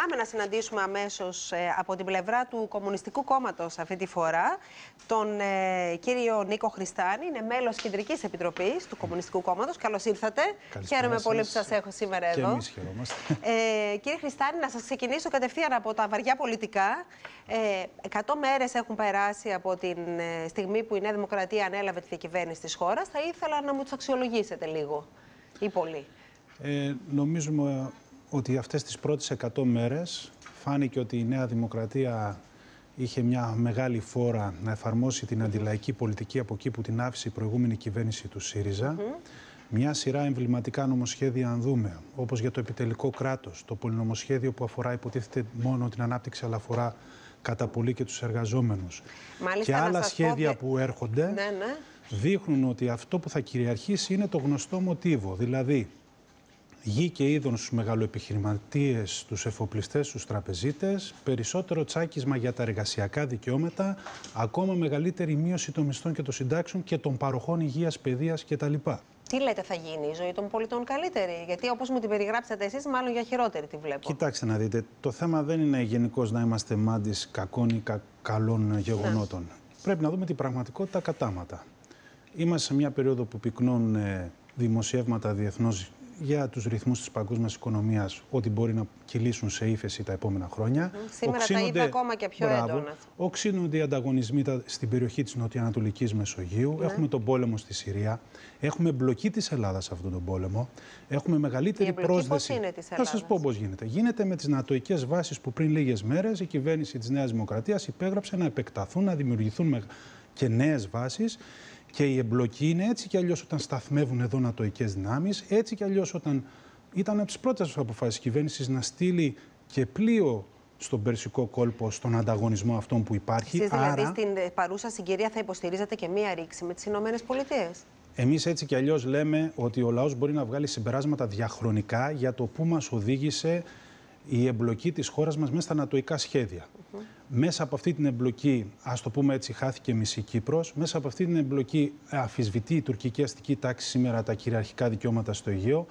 Πάμε να συναντήσουμε αμέσως ε, από την πλευρά του Κομμουνιστικού Κόμματος αυτή τη φορά τον ε, κύριο Νίκο Χριστάνη, είναι μέλος Κεντρικής Επιτροπής του Κομμουνιστικού Κόμματος. Καλώς ήρθατε. Χαίρομαι πολύ που σας έχω σήμερα εδώ. Και εμείς χαιρόμαστε. Ε, κύριε Χριστάνη, να σας ξεκινήσω κατευθείαν από τα βαριά πολιτικά. Ε, 100 μέρες έχουν περάσει από την ε, στιγμή που η Νέα Δημοκρατία ανέλαβε τη διακυβέρνηση της χώρας. Θα ήθελα να μου τους αξιολογήσετε λίγο ή πολύ. Ε, νομίζουμε ότι αυτές τις πρώτες 100 μέρες φάνηκε ότι η Νέα Δημοκρατία είχε μια μεγάλη φόρα να εφαρμόσει την αντιλαϊκή πολιτική από εκεί που την άφησε η προηγούμενη κυβέρνηση του ΣΥΡΙΖΑ. Μια σειρά εμβληματικά νομοσχέδια, αν δούμε, όπως για το επιτελικό κράτος, το πολυνομοσχέδιο που αφορά υποτίθεται μόνο την ανάπτυξη, αλλά αφορά κατά πολύ και τους εργαζόμενους. Και άλλα σχέδια που έρχονται ναι, ναι. δείχνουν ότι αυτό που θα κυριαρχήσει είναι το γνωστό μοτίβο. Δηλαδή, γη και είδων στους μεγαλοεπιχειρηματίες, τους εφοπλιστές, τους τραπεζίτες, περισσότερο τσάκισμα για τα εργασιακά δικαιώματα, ακόμα μεγαλύτερη μείωση των μισθών και των συντάξεων και των παροχών υγείας, παιδείας κτλ. Τι λέτε, θα γίνει η ζωή των πολιτών καλύτερη, Γιατί όπως μου την περιγράψατε εσείς, μάλλον για χειρότερη τη βλέπω. Κοιτάξτε να δείτε, το θέμα δεν είναι γενικώς να είμαστε μάντη κακών ή καλών γεγονότων. Ναι. Πρέπει να δούμε την πραγματικότητα κατάματα. Είμαστε σε μια περίοδο που πυκνώνουν ε, δημοσιεύματα διεθνώς για τους ρυθμούς της παγκόσμιας οικονομίας ότι μπορεί να κυλήσουν σε ύφεση τα επόμενα χρόνια. Σήμερα τα είδα ακόμα και πιο μπράβο, έντονα. Οξύνονται οι ανταγωνισμοί στην περιοχή της Νοτιοανατολική Μεσογείου. Ναι. Έχουμε τον πόλεμο στη Συρία. Έχουμε εμπλοκή της Ελλάδας σε αυτόν τον πόλεμο. Έχουμε μεγαλύτερη η πρόσδεση. Πώς είναι της Θα σας πω πώς γίνεται. Γίνεται με τις νατοικέ βάσεις που πριν λίγες μέρες η κυβέρνηση της Νέας Δημοκρατίας υπέγραψε να επεκταθούν, να δημιουργηθούν και νέες βάσεις και η εμπλοκή είναι έτσι κι αλλιώς όταν σταθμεύουν εδώ νατοικέ δυνάμεις, έτσι κι αλλιώς όταν ήταν από τις πρώτες αποφάσεις κυβέρνησης να στείλει και πλοίο στον περσικό κόλπο, στον ανταγωνισμό αυτόν που υπάρχει. Εσείς δηλαδή Άρα... στην παρούσα συγκυρία θα υποστηρίζετε και μία ρήξη με τις Ηνωμένες Πολιτείες. Εμείς έτσι κι αλλιώς λέμε ότι ο λαός μπορεί να βγάλει συμπεράσματα διαχρονικά για το πού μας οδήγησε η εμπλοκή της χώρας μας μέσα στα ανατοϊκά σχέδια. Μέσα από αυτή την εμπλοκή, ας το πούμε έτσι, χάθηκε μισή Κύπρος. Μέσα από αυτή την εμπλοκή ε, αφισβητεί η τουρκική αστική τάξη σήμερα τα κυριαρχικά δικαιώματα στο Αιγαίο.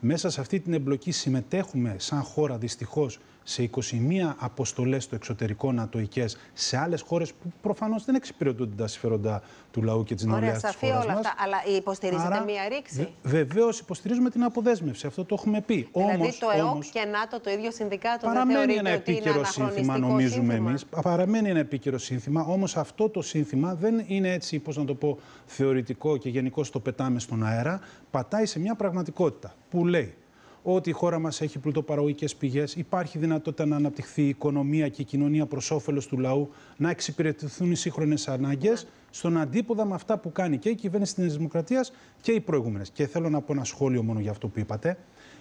Μέσα σε αυτή την εμπλοκή συμμετέχουμε σαν χώρα δυστυχώς σε 21 αποστολές στο εξωτερικό νατοικέ σε άλλες χώρες που προφανώς δεν εξυπηρετούνται τα συμφέροντα του λαού και της νεολαία. Ωραία, σαφή όλα αυτά. Αλλά υποστηρίζετε Άρα, μία ρήξη. Βεβαίως υποστηρίζουμε την αποδέσμευση. Αυτό το έχουμε πει. Δηλαδή το ΕΟΚ όμως, και ΝΑΤΟ το ίδιο συνδικάτο παραμένει ένα επίκαιρο σύνθημα, νομίζουμε εμείς. Παραμένει ένα επίκαιρο σύνθημα. Όμως αυτό το σύνθημα δεν είναι έτσι, πώς να το πω, θεωρητικό και γενικώς το πετάμε στον αέρα. Πατάει σε μια πραγματικότητα που λέει ότι η χώρα μας έχει πλουτοπαραγωγικές πηγές, υπάρχει δυνατότητα να αναπτυχθεί η οικονομία και η κοινωνία προς όφελος του λαού, να εξυπηρετηθούν οι σύγχρονες ανάγκες, στον αντίποδα με αυτά που κάνει και η κυβέρνηση της Δημοκρατίας και οι προηγούμενες. Και θέλω να πω ένα σχόλιο μόνο για αυτό που είπατε.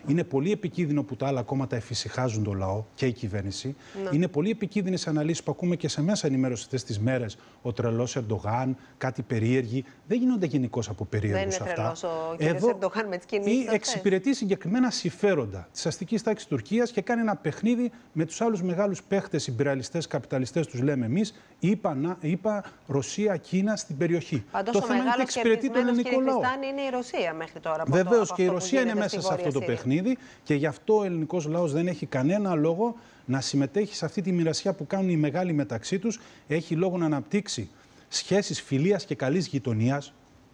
Είναι πολύ επικίνδυνο που τα άλλα κόμματα εφησυχάζουν το λαό και η κυβέρνηση. Να. Είναι πολύ επικίνδυνες αναλύσεις που ακούμε και σε μέσα ενημέρωση αυτές τις μέρες. Ο τρελός Ερντογάν, κάτι περίεργη. Δεν γίνονται γενικώς από περίεργους αυτά. Ο Εδώ Ερντογάν με τις κινήσεις. Ή εξυπηρετεί συγκεκριμένα συμφέροντα της αστικής τάξης Τουρκίας και κάνει ένα παιχνίδι με τους άλλους μεγάλους παίχτες, υπεραλιστέ, καπιταλιστές, τους λέμε εμείς, είπα, είπα Ρωσία, Κίνα στην περιοχή. Πάντως το ο θέμα είναι ότι εξυπηρετεί τον ελληνικό λαό. είναι η Ρωσία μέχρι τώρα. Βεβαίω και η Ρωσία είναι μέσα σε αυτό το παιχνίδι παιχνίδι και γι' αυτό ο ελληνικός λαός δεν έχει κανένα λόγο να συμμετέχει σε αυτή τη μοιρασιά που κάνουν οι μεγάλοι μεταξύ τους. Έχει λόγο να αναπτύξει σχέσεις φιλίας και καλής γειτονίας.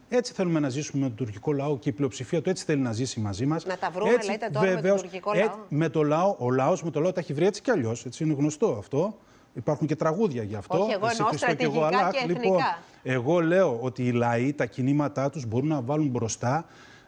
Έτσι θέλουμε να ζήσουμε με τον τουρκικό λαό και η πλειοψηφία του έτσι θέλει να ζήσει μαζί μας. Να τα βρούμε, έτσι, λέτε τώρα, με τον τουρκικό λαό. με το λαό. Ο λαός με το λαό τα έχει βρει έτσι κι αλλιώς. Είναι γνωστό αυτό. Υπάρχουν και τραγούδια γι' αυτό. Όχι, εγώ ενώ και, εγώ, αλλά, λοιπόν, εγώ λέω ότι οι λαοί τα κινήματά τους μπορούν να βάλουν μπροστά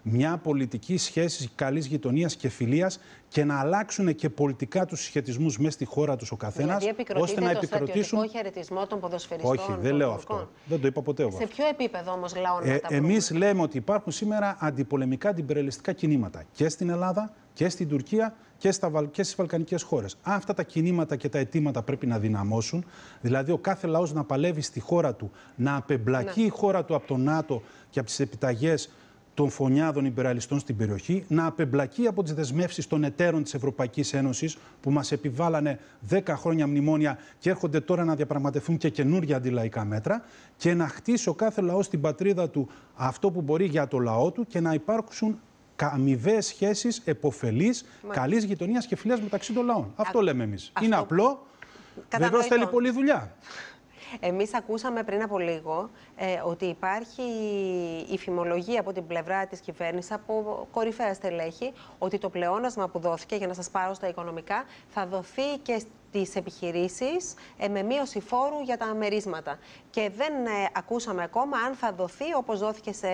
μια πολιτική σχέση καλής γειτονίας και φιλίας και να αλλάξουν και πολιτικά τους συσχετισμούς μέσα στη χώρα τους ο καθένας, ώστε να το επικροτήσουν. Όχι, χαιρετισμό των ποδοσφαιριστών. Όχι, δεν λέω αυτό. Δεν το είπα ποτέ εγώ. Σε ποιο επίπεδο όμως λαών ε, Εμεί λέμε ότι υπάρχουν σήμερα αντιπολεμικά, αντιπερελιστικά κινήματα και στην Ελλάδα και στην Τουρκία και, στα, Βαλκανικέ χώρε. Βαλκανικές χώρες. Αυτά τα κινήματα και τα αιτήματα πρέπει να δυναμώσουν, δηλαδή ο κάθε λαός να παλεύει στη χώρα του, να απεμπλακεί ναι. η χώρα του από το ΝΑΤΟ και από τις επιταγές των φωνιάδων υπεραλιστών στην περιοχή, να απεμπλακεί από τις δεσμεύσεις των εταίρων της Ευρωπαϊκής Ένωσης που μας επιβάλλανε 10 χρόνια μνημόνια και έρχονται τώρα να διαπραγματευτούν και καινούργια αντιλαϊκά μέτρα και να χτίσει ο κάθε λαός στην πατρίδα του αυτό που μπορεί για το λαό του και να υπάρξουν αμοιβαίες σχέσεις επωφελής, καλής γειτονίας και φιλία μεταξύ των λαών. Αυτό λέμε εμείς. Είναι απλό. Βεβαίως θέλει πολλή δουλειά. Εμείς ακούσαμε πριν από λίγο ε, ότι υπάρχει η φημολογία από την πλευρά της κυβέρνησης, από κορυφαία στελέχη, ότι το πλεόνασμα που δόθηκε, για να σας πάρω στα οικονομικά, θα δοθεί και τις επιχειρήσεις ε, με μείωση φόρου για τα μερίσματα. Και δεν ε, ακούσαμε ακόμα αν θα δοθεί όπως δόθηκε σε,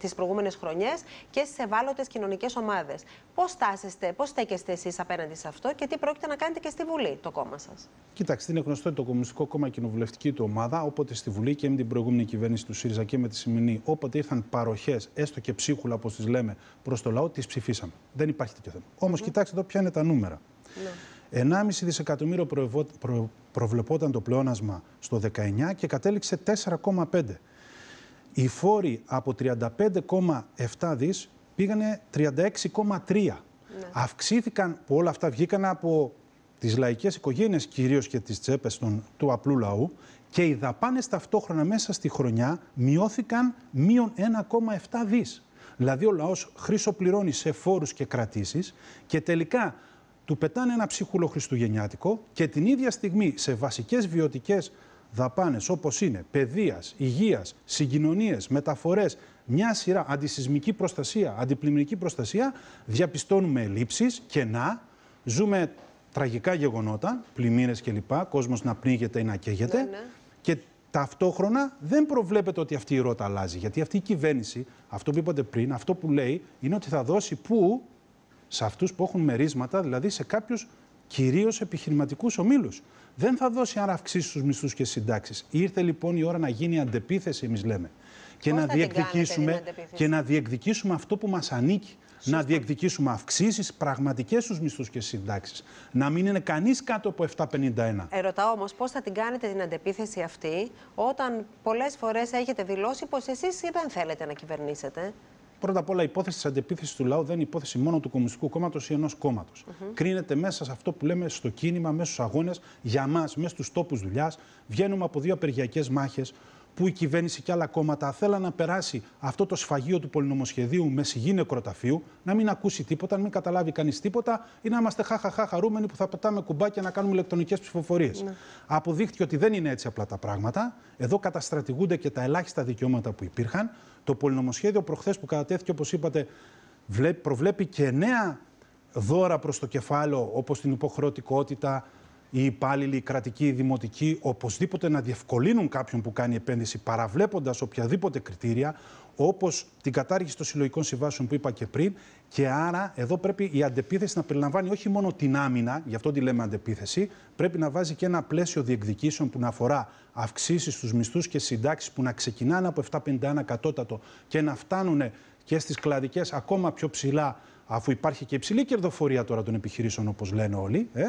τις προηγούμενες χρονιές και στις ευάλωτες κοινωνικές ομάδες. Πώς στάσεστε, πώς στέκεστε εσείς απέναντι σε αυτό και τι πρόκειται να κάνετε και στη Βουλή το κόμμα σας. Κοιτάξτε, είναι γνωστό ότι το Κομμουνιστικό Κόμμα κοινοβουλευτική του ομάδα, όποτε στη Βουλή και με την προηγούμενη κυβέρνηση του ΣΥΡΙΖΑ και με τη Σιμινή, όποτε ήρθαν παροχές, έστω και ψίχουλα όπως τις λέμε, προς το λαό, τις ψηφίσαμε. Δεν υπάρχει τέτοιο θέμα. Όμως, κοιτάξτε εδώ ποια είναι τα νούμερα. Ναι. 1,5 δισεκατομμύριο προβλεπόταν το πλεόνασμα στο 19 και κατέληξε 4,5. Οι φόροι από 35,7 δις πήγανε 36,3. Ναι. Αυξήθηκαν που όλα αυτά βγήκαν από τις λαϊκές οικογένειες κυρίως και τις τσέπες των, του απλού λαού και οι δαπάνες ταυτόχρονα μέσα στη χρονιά μειώθηκαν μείον 1,7 δις. Δηλαδή ο λαός πληρώνει σε φόρους και κρατήσεις και τελικά του πετάνε ένα ψύχουλο χριστουγεννιάτικο και την ίδια στιγμή σε βασικές βιωτικές δαπάνες όπως είναι παιδείας, υγείας, συγκοινωνίες, μεταφορές, μια σειρά αντισυσμική προστασία, αντιπλημμυρική προστασία, διαπιστώνουμε ελλείψεις, κενά, ζούμε τραγικά γεγονότα, πλημμύρες κλπ, κόσμος να πνίγεται ή να καίγεται ναι, ναι. και ταυτόχρονα δεν προβλέπεται ότι αυτή η ρότα αλλάζει, γιατί αυτή η κυβέρνηση, αυτό που είπατε πριν, αυτό που λέει είναι ότι θα δώσει που σε αυτούς που έχουν μερίσματα, δηλαδή σε κάποιους κυρίως επιχειρηματικούς ομίλους. Δεν θα δώσει άρα αυξήσεις στους μισθούς και συντάξεις. Ήρθε λοιπόν η ώρα να γίνει αντεπίθεση, εμείς λέμε. Και να, διεκδικήσουμε, και να διεκδικήσουμε αυτό που μας ανήκει. Να διεκδικήσουμε αυξήσεις πραγματικές στους μισθούς και συντάξεις. Να μην είναι κανείς κάτω από 7,51. Ερωτάω όμως, πώς θα την κάνετε την αντεπίθεση αυτή, όταν πολλές φορές έχετε δηλώσει πως εσείς δεν θέλετε να κυβερνήσετε πρώτα απ' όλα η υπόθεση της αντεπίθεσης του λαού δεν είναι υπόθεση μόνο του Κομμουνιστικού Κόμματος ή ενός κόμματος. Κρίνεται μέσα σε αυτό που λέμε στο κίνημα, μέσα στου αγώνες, για μας, μέσα στους τόπους δουλειάς. Βγαίνουμε από δύο απεργιακές μάχες που η κυβέρνηση και άλλα κόμματα θέλαν να περάσει αυτό το σφαγείο του πολυνομοσχεδίου με σιγή νεκροταφείου, να μην ακούσει τίποτα, να μην καταλάβει κανείς τίποτα ή να είμαστε χαχαχά χαρούμενοι που θα πετάμε κουμπάκια να κάνουμε ηλεκτρονικές ψηφοφορίες. Ναι. ότι δεν είναι έτσι απλά τα πράγματα. Εδώ καταστρατηγούνται και τα ελάχιστα δικαιώματα που υπήρχαν. Το πολυνομοσχέδιο προχθές που κατατέθηκε, όπως είπατε, προβλέπει και νέα δώρα προς το κεφάλαιο, όπως την υποχρεωτικότητα, οι υπάλληλοι, οι κρατικοί, οι δημοτικοί οπωσδήποτε να διευκολύνουν κάποιον που κάνει επένδυση παραβλέποντας οποιαδήποτε κριτήρια, όπως την κατάργηση των συλλογικών συμβάσεων που είπα και πριν. Και άρα εδώ πρέπει η αντεπίθεση να περιλαμβάνει όχι μόνο την άμυνα, γι' αυτό τη λέμε αντεπίθεση, πρέπει να βάζει και ένα πλαίσιο διεκδικήσεων που να αφορά αυξήσεις στους μισθούς και συντάξεις που να ξεκινάνε από 7,51 κατώτατο και να φτάνουν και στις κλαδικές ακόμα πιο ψηλά, αφού υπάρχει και υψηλή κερδοφορία τώρα των επιχειρήσεων, όπως λένε όλοι. Ε.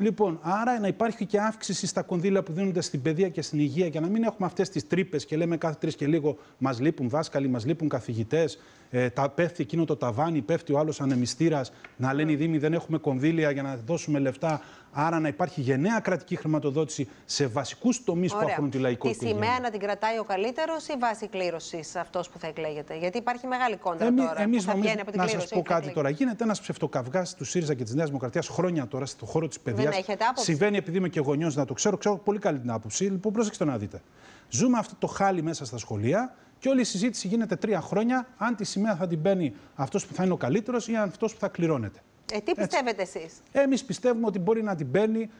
Λοιπόν, άρα να υπάρχει και αύξηση στα κονδύλια που δίνονται στην παιδεία και στην υγεία για να μην έχουμε αυτές τις τρύπες και λέμε κάθε τρεις και λίγο μας λείπουν δάσκαλοι, μας λείπουν καθηγητές, ε, τα πέφτει εκείνο το ταβάνι, πέφτει ο άλλος ανεμιστήρας, να λένε οι ναι. Δήμοι δεν έχουμε κονδύλια για να δώσουμε λεφτά. Άρα να υπάρχει γενναία κρατική χρηματοδότηση σε βασικούς τομείς που αφορούν τη λαϊκό Τη σημαία να την κρατάει ο καλύτερος ή βάση κλήρωσης αυτός που θα εκλέγεται. Γιατί υπάρχει μεγάλη κόντρα Εμείς, τώρα. Εμείς θα νομίζω, από την να σα πω κάτι τώρα. Γίνεται ένας ψευτοκαυγάς του ΣΥΡΙΖΑ και της Νέας Δημοκρατίας χρόνια τώρα στον χώρο της παιδεία Συμβαίνει επειδή είμαι και γονιός να το ξέρω, ξέρω πολύ καλή την άποψη. Λοιπόν, πρόσεξτε να δείτε. Ζούμε αυτό το χάλι μέσα στα σχολεία και όλη η συζήτηση γίνεται τρία χρόνια αν τη σημαία θα την παίρνει αυτός που θα είναι ο καλύτερος ή αν αυτός που θα κληρώνεται. Ε, τι πιστεύετε εσείς. Εμείς πιστεύουμε ότι μπορεί να την παίρνει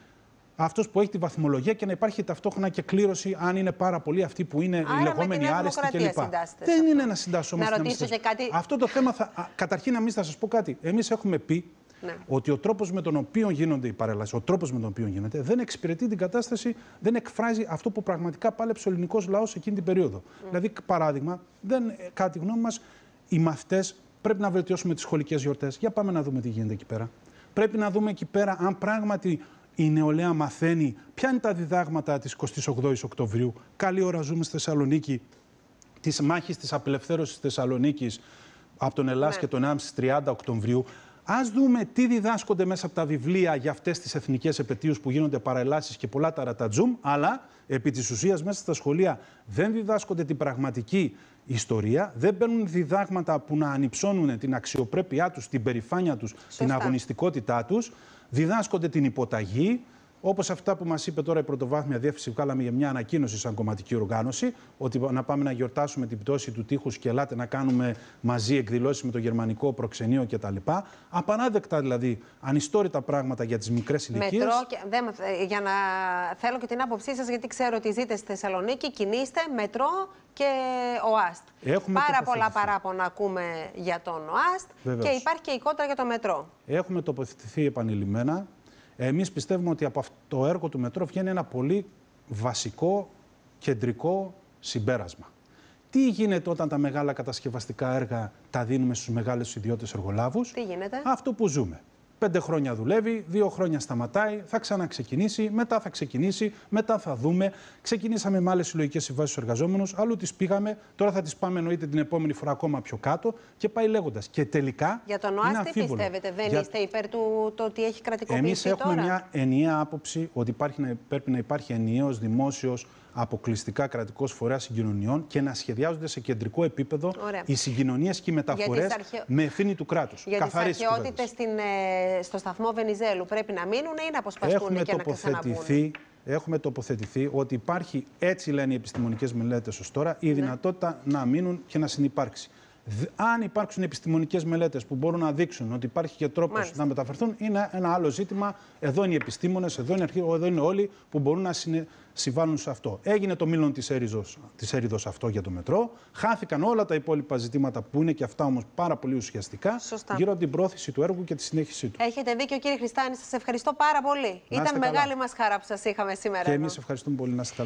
αυτό που έχει τη βαθμολογία και να υπάρχει ταυτόχρονα και κλήρωση, αν είναι πάρα πολύ αυτοί που είναι Άρα, οι λεγόμενοι άρεστοι κλπ. Δεν είναι να συντάσσω Να Αυτό το θέμα θα. Καταρχήν, εμεί θα σα πω κάτι. Εμείς έχουμε πει ναι. ότι ο τρόπος με τον οποίο γίνονται οι παρέλασει, ο τρόπος με τον οποίο γίνεται, δεν εξυπηρετεί την κατάσταση, δεν εκφράζει αυτό που πραγματικά πάλεψε ο ελληνικός λαός εκείνη την περίοδο. Mm. Δηλαδή, παράδειγμα, δεν, ε, κατά τη γνώμη μας, οι μαθητές πρέπει να βελτιώσουμε τις σχολικές γιορτές. Για πάμε να δούμε τι γίνεται εκεί πέρα. Πρέπει να δούμε εκεί πέρα αν πράγματι η νεολαία μαθαίνει ποια είναι τα διδάγματα της 28η Οκτωβρίου. Καλή ώρα ζούμε στη Θεσσαλονίκη, της μάχης της απελευθέρωσης Θεσσαλονίκης από τον Ελλάς ναι. και τον Άμψη 30 Οκτωβρίου. Ας δούμε τι διδάσκονται μέσα από τα βιβλία για αυτές τις εθνικές επαιτίους που γίνονται παραελάσεις και πολλά ρατατζούμ. Αλλά επί της ουσίας μέσα στα σχολεία δεν διδάσκονται την πραγματική ιστορία, δεν παίρνουν διδάγματα που να ανυψώνουν την αξιοπρέπειά τους, την περηφάνεια τους, την αγωνιστικότητά τους. Διδάσκονται την υποταγή, Όπως αυτά που μας είπε τώρα η πρωτοβάθμια διεύθυνση, βγάλαμε για μια ανακοίνωση σαν κομματική οργάνωση, ότι να πάμε να γιορτάσουμε την πτώση του τείχους και ελάτε να κάνουμε μαζί εκδηλώσεις με το γερμανικό προξενείο κτλ. Απανάδεκτα δηλαδή, ανιστόρητα πράγματα για τις μικρές ηλικίε. Μετρό, και, δε, ε, για να θέλω και την άποψή σας, γιατί ξέρω ότι ζείτε στη Θεσσαλονίκη, κινείστε, μετρό και ΟΑΣΤ. Έχουμε Πάρα πολλά παράπονα ακούμε για τον ΟΑΣΤ και υπάρχει και η για το μετρό. Έχουμε τοποθετηθεί επανειλημμένα εμείς πιστεύουμε ότι από το έργο του Μετρό βγαίνει ένα πολύ βασικό, κεντρικό συμπέρασμα. Τι γίνεται όταν τα μεγάλα κατασκευαστικά έργα τα δίνουμε στους μεγάλους ιδιώτες εργολάβους. Τι γίνεται. Αυτό που ζούμε. Πέντε χρόνια δουλεύει, δύο χρόνια σταματάει, θα ξαναξεκινήσει, μετά θα ξεκινήσει, μετά θα δούμε. Ξεκινήσαμε με άλλες συλλογικές συμβάσεις στους εργαζόμενους, αλλού τις πήγαμε, τώρα θα τις πάμε εννοείται την επόμενη φορά ακόμα πιο κάτω και πάει λέγοντας. Και τελικά. Για τον ΟΑΣ τι πιστεύετε, δεν είστε υπέρ του το ότι έχει κρατικοποιηθεί. Εμείς έχουμε μια ενιαία άποψη ότι υπάρχει, πρέπει να υπάρχει ενιαίος δημόσιος αποκλειστικά κρατικός φορέας συγκοινωνιών και να σχεδιάζονται σε κεντρικό επίπεδο οι συγκοινωνίες και οι μεταφορέ με ευθύνη του κράτους. Για τι αρχαιότητε ε, στο σταθμό Βενιζέλου πρέπει να μείνουν ή να αποσπαστούν Έχουμε και τοποθετηθεί... Έχουμε τοποθετηθεί ότι υπάρχει, έτσι λένε οι επιστημονικές μελέτες ως τώρα, η ναι. δυνατότητα να μείνουν και να συνεπάρξει. Αν υπάρξουν επιστημονικές μελέτες που μπορούν να δείξουν ότι υπάρχει και τρόπος να μεταφερθούν, είναι ένα άλλο ζήτημα. Εδώ είναι οι επιστήμονες, εδώ είναι, εδώ είναι όλοι που μπορούν να συνε... συμβάλλουν σε αυτό. Έγινε το μήλον της έρηδο αυτό για το μετρό. Χάθηκαν όλα τα υπόλοιπα ζητήματα που είναι και αυτά όμως πάρα πολύ ουσιαστικά γύρω από την πρόθεση του έργου και τη συνέχιση του. Έχετε δίκιο, κύριε Χριστάνη. Σας ευχαριστώ πάρα πολύ. Ήταν μεγάλη μας χαρά που σας είχαμε σήμερα. Και εμείς ευχαριστούμε πολύ. Να είστε